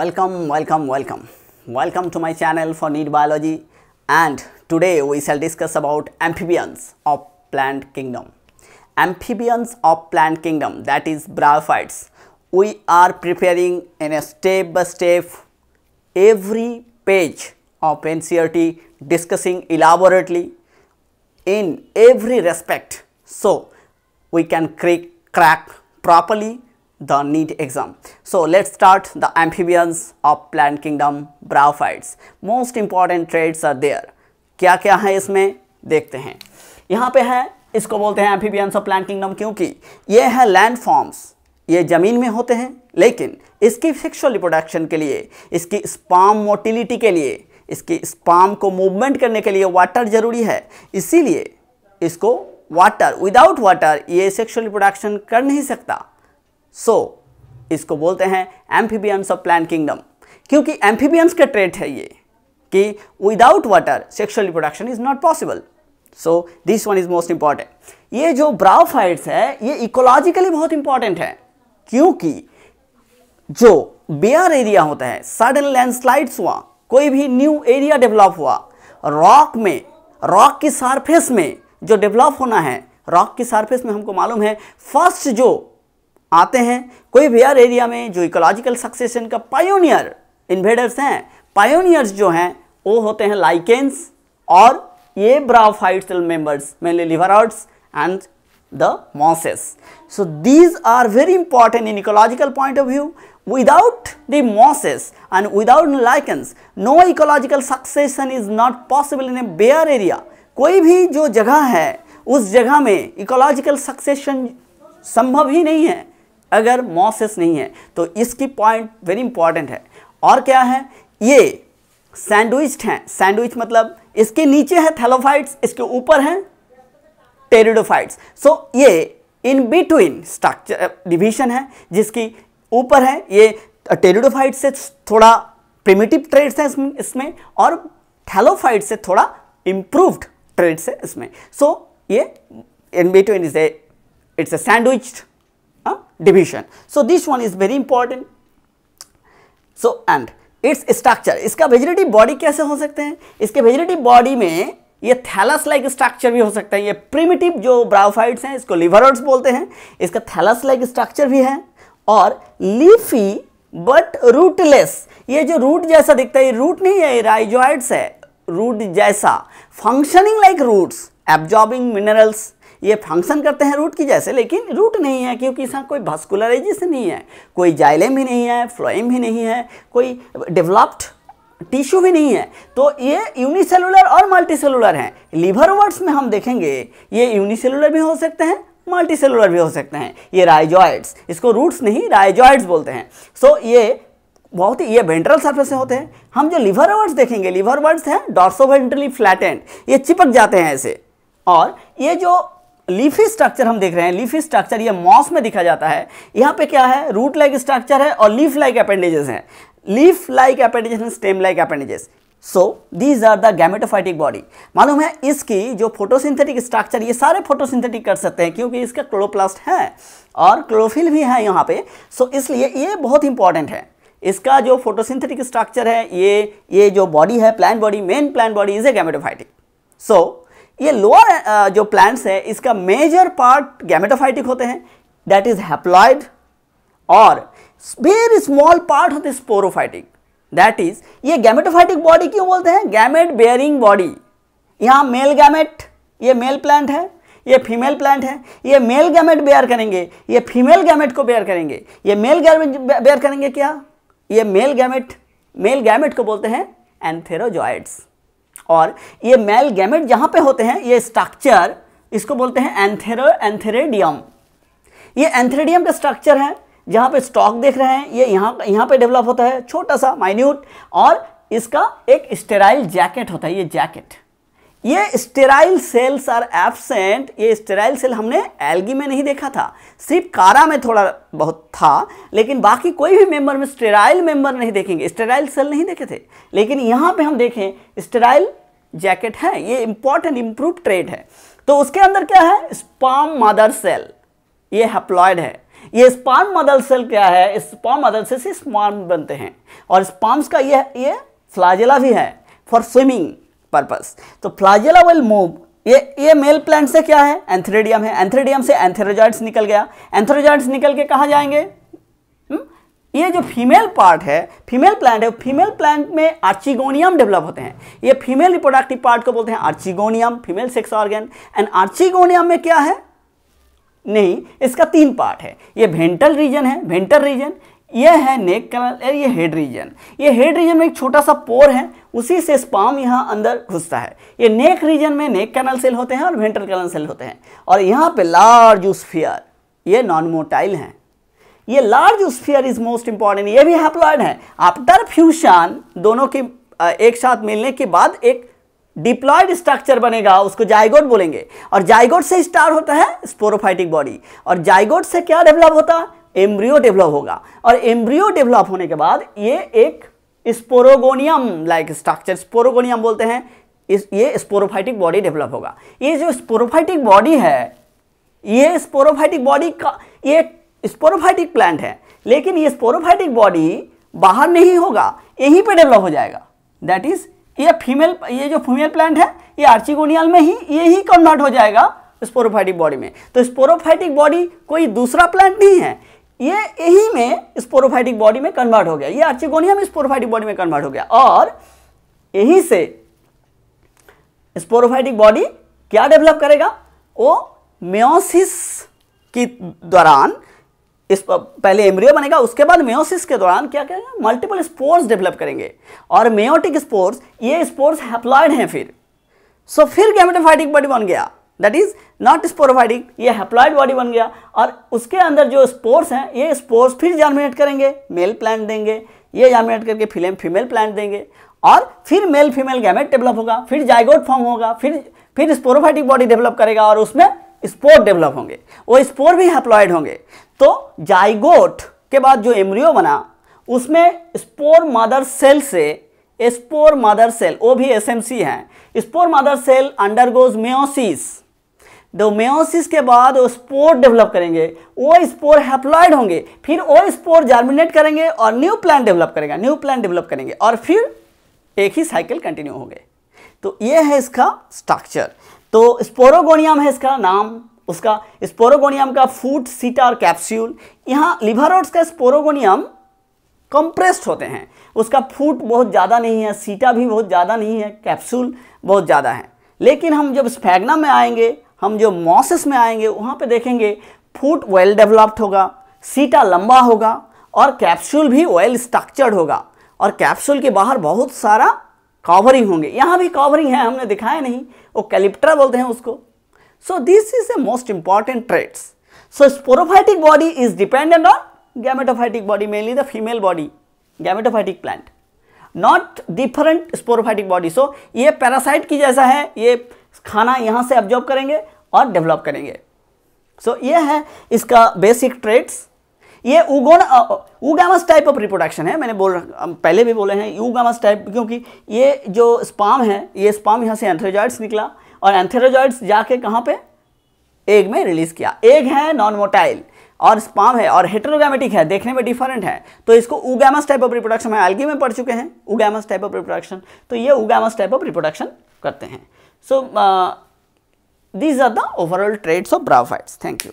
Welcome, welcome, welcome. Welcome to my channel for Need Biology and today we shall discuss about amphibians of plant kingdom. Amphibians of plant kingdom that is bryophytes. We are preparing in a step by step every page of NCRT discussing elaborately in every respect so we can crack properly the NEET exam. So let's start the amphibians of plant kingdom bryophytes. Most important traits are there. क्या क्या है इसमें देखते हैं यहाँ पे है इसको बोलते हैं एम्फीबियंस ऑफ प्लांट किंगडम क्योंकि ये है लैंड फॉर्म्स ये ज़मीन में होते हैं लेकिन इसकी फिक्सुअल रिप्रोडक्शन के लिए इसकी स्पाम मोटिलिटी के लिए इसकी स्पाम को मूवमेंट करने के लिए वाटर ज़रूरी है इसीलिए इसको वाटर विदाउट वाटर ये सेक्सुअल रिप्रोडक्शन कर नहीं सकता सो so, इसको बोलते हैं एम्फीबियंस ऑफ प्लान किंगडम क्योंकि एम्फीबियंस का ट्रेट है ये कि without water sexual reproduction is not possible so this one is most important ये जो ब्राउफाइट्स है ये इकोलॉजिकली बहुत इंपॉर्टेंट है क्योंकि जो बेयर एरिया होता है सडन लैंडस्लाइड्स हुआ कोई भी न्यू एरिया डेवलप हुआ रॉक में रॉक की सरफेस में जो डेवलप होना है रॉक की सरफेस में हमको मालूम है फर्स्ट जो आते हैं कोई भी एरिया में जो इकोलॉजिकल सक्सेशन का पायोनियर इन्वेडर्स हैं पायोनियर्स जो हैं वो होते हैं लाइकेंस और ये bryophyte cell members mainly liverworts and the mosses so these are very important in ecological point of view without the mosses and without lichens no ecological succession is not possible in a bare area कोई भी जो जगह है उस जगह में ecological succession संभव ही नहीं है अगर मॉसेस नहीं है तो इसकी पॉइंट वेरी इंपॉर्टेंट है और क्या है ये सैंडविच्ड हैं सैंडविच मतलब इसके नीचे है थैलोफाइट्स इसके ऊपर हैं टेरिडोफाइट्स सो ये इन बिटवीन स्ट्रक्चर डिवीजन है जिसकी ऊपर है ये टेरिडोफाइट से थोड़ा प्रिमिटिव ट्रेड्स हैं इसमें इसमें और थैलोफाइट से थोड़ा इम्प्रूव्ड ट्रेड्स है इसमें सो so, ये in between is a it's a sandwich division. So this one is very important. So and it's structure इसका वेजिटेटिव बॉडी कैसे हो सकते हैं इसके वेजिटेटिव बॉडी में ये थैलस लाइक स्ट्रक्चर भी हो सकता है ये प्रिमिटिव जो ब्राउफाइट्स हैं इसको लिवरोड्स बोलते हैं इसका थैलस लाइक स्ट्रक्चर भी है और लीफी बट रूटलेस ये जो रूट जैसा दिखता है ये रूट नहीं है ये राइजोइड्स है रूट जैसा functioning like roots absorbing minerals ये फंक्शन करते हैं रूट की जैसे लेकिन रूट नहीं है क्योंकि इसका कोई भास्कुलराइजेशन नहीं है कोई जाइलेम भी नहीं है फ्लोएम भी नहीं है कोई डेवलप्ड टिश्यू भी नहीं है तो ये यूनिसेलुलर और मल्टीसेलुलर हैं लीवर वर्ड्स में हम देखेंगे ये यूनिसेलुलर भी हो सकते हैं मल्टीसेलुलर भी हो सकते हैं ये राइजॉइड्स इसको रूट्स नहीं राइजॉइड्स बोलते हैं सो so, ये बहुत ही ये वेंट्रल सर्फेस से होते हैं हम जो लिवर वर्ड्स देखेंगे लिवर वर्ड्स हैं डॉर्सोवेंट्रली फ्लैटेंड ये चिपक जाते हैं ऐसे और ये जो लीफी स्ट्रक्चर हम देख रहे हैं लीफी स्ट्रक्चर ये मॉस में दिखा जाता है यहाँ पे क्या है रूट लाइक स्ट्रक्चर है और लीफ लाइक अपेंडेजेस हैं leaf like appendages and stem like appendages so these are the gametophytic body मालूम है इसकी जो फोटोसिंथेटिक स्ट्रक्चर ये सारे फोटोसिंथेटिक कर सकते हैं क्योंकि इसका क्लोरोप्लास्ट है और क्लोरोफिल भी है यहाँ पे सो so, इसलिए ये बहुत इंपॉर्टेंट है इसका जो फोटोसिंथेटिक स्ट्रक्चर है ये ये जो बॉडी है plant body main plant body is a gametophytic so ये लोअर uh, जो प्लांट्स है इसका मेजर पार्ट गैमेटोफाइटिक होते हैं दैट इज हैप्लॉइड और वेरी स्मॉल पार्ट होते स्पोरोफाइटिक दैट इज ये गैमेटोफाइटिक बॉडी क्यों बोलते हैं गैमेट बेयरिंग बॉडी यहां मेल गैमेट ये मेल प्लांट है ये फीमेल प्लांट है ये मेल गैमेट बेयर करेंगे ये फीमेल गैमेट को बेयर करेंगे ये मेल गैमेट बेयर करेंगे क्या ये मेल गैमेट मेल गैमेट को बोलते हैं एंथेरोजॉइड्स और ये मेल गैमेट जहाँ पे होते हैं ये स्ट्रक्चर इसको बोलते हैं एंथेरो एंथेरेडियम ये एंथेरेडियम का स्ट्रक्चर है जहाँ पे स्टॉक देख रहे हैं ये यहाँ यहाँ पे डेवलप होता है छोटा सा माइन्यूट और इसका एक स्टेराइल जैकेट होता है ये जैकेट ये स्टेराइल सेल्स आर एबसेंट ये स्टेराइल सेल हमने एल्गी में नहीं देखा था सिर्फ कारा में थोड़ा बहुत था लेकिन बाकी कोई भी मेंबर में स्टेराइल मेंबर नहीं देखेंगे स्टेराइल सेल नहीं देखे थे लेकिन यहाँ पे हम देखें स्टेराइल जैकेट है ये इंपॉर्टेंट इंप्रूव ट्रेड है तो उसके अंदर क्या है स्पाम मदर सेल ये हेप्लॉयड है ये स्पाम मदर सेल क्या है स्पॉम मदर सेल से स्पॉम बनते हैं और स्पाम्स का ये ये फ्लाजेला भी है फॉर स्विमिंग पर्पस तो फ्लाजेला विल मूव ये ये मेल प्लांट से क्या है एंथ्रेडियम है एंथ्रेडियम से एंथेरोजॉइड्स निकल गया एंथेरोजॉइड्स निकल के कहाँ जाएंगे हम्म? ये जो फीमेल पार्ट है फीमेल प्लांट है फीमेल प्लांट में आर्चिगोनियम डेवलप होते हैं ये फीमेल रिप्रोडक्टिव पार्ट को बोलते हैं archegonium female sex organ and archegonium में क्या है नहीं इसका तीन पार्ट है ये वेंटल रीजन है वेंटल रीजन ये है नेक कैनाल ये हेड रीजन ये हेड रीजन में एक छोटा सा पोर है उसी से स्पाम यहाँ अंदर घुसता है ये नेक रीजन में नेक कैनल सेल होते हैं और वेंट्रल कैनल सेल होते हैं और यहाँ पे लार्ज स्फीयर ये नॉन मोटाइल हैं ये large sphere is most important ये भी हैप्लॉयड है आफ्टर फ्यूशन दोनों के एक साथ मिलने के बाद एक डिप्लॉयड स्ट्रक्चर बनेगा उसको जाइगोट बोलेंगे और जाइगोट से स्टार होता है स्पोरोफाइटिक बॉडी और जाइगोट से क्या डेवलप होता है एम्ब्रियो डेवलप होगा और एम्ब्रियो डेवलप होने के बाद ये एक स्पोरोगोनियम लाइक स्ट्रक्चर स्पोरोगोनियम बोलते हैं इस ये स्पोरोफाइटिक बॉडी डेवलप होगा ये जो स्पोरोफाइटिक बॉडी है ये स्पोरोफाइटिक बॉडी का ये स्पोरोफाइटिक प्लांट है लेकिन ये स्पोरोफाइटिक बॉडी बाहर नहीं होगा यहीं पे डेवलप हो जाएगा दैट इज ये फीमेल ये जो फीमेल प्लांट है ये आर्चिगोनियल में ही ये ही कन्वर्ट हो जाएगा स्पोरोफाइटिक बॉडी में तो स्पोरोफाइटिक बॉडी कोई दूसरा प्लांट नहीं है ये यही में स्पोरोफाइटिक बॉडी में कन्वर्ट हो गया ये आर्चिगोनियम में स्पोरोफाइटिक बॉडी में कन्वर्ट हो गया और यहीं से स्पोरोफाइटिक बॉडी क्या डेवलप करेगा वो मेयोसिस की दौरान इस पहले एम्ब्रियो बनेगा उसके बाद मेयोसिस के दौरान क्या करेगा मल्टीपल स्पोर्स डेवलप करेंगे और मेयोटिक स्पोर्स ये स्पोर्स हैप्लॉयड हैं फिर सो so, फिर गैमेटोफाइटिक बॉडी बन गया दैट इज नॉट स्पोरोफाइटिक ये हेप्लॉइड बॉडी बन गया और उसके अंदर जो स्पोर्स हैं ये स्पोर्स फिर जर्मिनेट करेंगे मेल प्लांट देंगे ये जर्मिनेट करके फिलेम फीमेल प्लांट देंगे और फिर मेल फीमेल गैमेट डेवलप होगा फिर जाइगोट फॉर्म होगा फिर फिर स्पोरोफाइटिक बॉडी डेवलप करेगा और उसमें स्पोर डेवलप होंगे वो स्पोर भी हेप्लॉइड होंगे तो जाइगोट के बाद जो एम्ब्रियो बना उसमें स्पोर मदर सेल से स्पोर मदर सेल वो भी एसएमसी हैं spore mother cell undergoes meiosis डोमियोसिस के बाद वो स्पोर डेवलप करेंगे वो स्पोर हैप्लॉयड होंगे फिर वो स्पोर जर्मिनेट करेंगे और न्यू प्लान डेवलप करेगा न्यू प्लान डेवलप करेंगे और फिर एक ही साइकिल कंटिन्यू होंगे तो ये है इसका स्ट्रक्चर तो स्पोरोगोनियम है इसका नाम उसका स्पोरोगोनियम का फूड सीटा और कैप्स्यूल यहाँ लिवरोड्स का स्पोरोगोनियम कंप्रेस्ड होते हैं उसका फूट बहुत ज़्यादा नहीं है सीटा भी बहुत ज़्यादा नहीं है कैप्सूल बहुत ज़्यादा है लेकिन हम जब स्फैगना में आएंगे हम जो मॉसिस में आएंगे वहाँ पे देखेंगे फूट वेल डेवलप्ड होगा सीटा लंबा होगा और कैप्सूल भी वेल स्ट्रक्चर्ड होगा और कैप्सूल के बाहर बहुत सारा कवरिंग होंगे यहाँ भी कवरिंग है हमने दिखाया नहीं वो कैलिप्टर बोलते हैं उसको so this is a most important traits so sporophytic body is dependent on gametophytic body mainly the female body gametophytic plant not different sporophytic body so ये पैरासाइट की जैसा है ये खाना यहाँ से ऑब्जॉर्व करेंगे और डेवलप करेंगे सो so, ये है इसका बेसिक ट्रेड्स ये उगोन ऊगामस टाइप ऑफ रिप्रोडक्शन है मैंने बोल पहले भी बोले हैं ऊगामस टाइप क्योंकि ये जो स्पाम है ये स्पाम यहाँ से एंथेरोजॉइड्स निकला और एंथेरोजॉइड्स जाके कहाँ पे एग में रिलीज़ किया एग है नॉन मोटाइल और स्पाम है और हेटेरोगैमेटिक है देखने में डिफरेंट है तो इसको उगामस टाइप ऑफ रिप्रोडक्शन हम एल्गी में पढ़ चुके हैं उगैमस टाइप ऑफ रिप्रोडक्शन तो ये उगामस टाइप ऑफ रिप्रोडक्शन करते हैं सो so, uh, These are the overall traits of bravophytes. Thank you.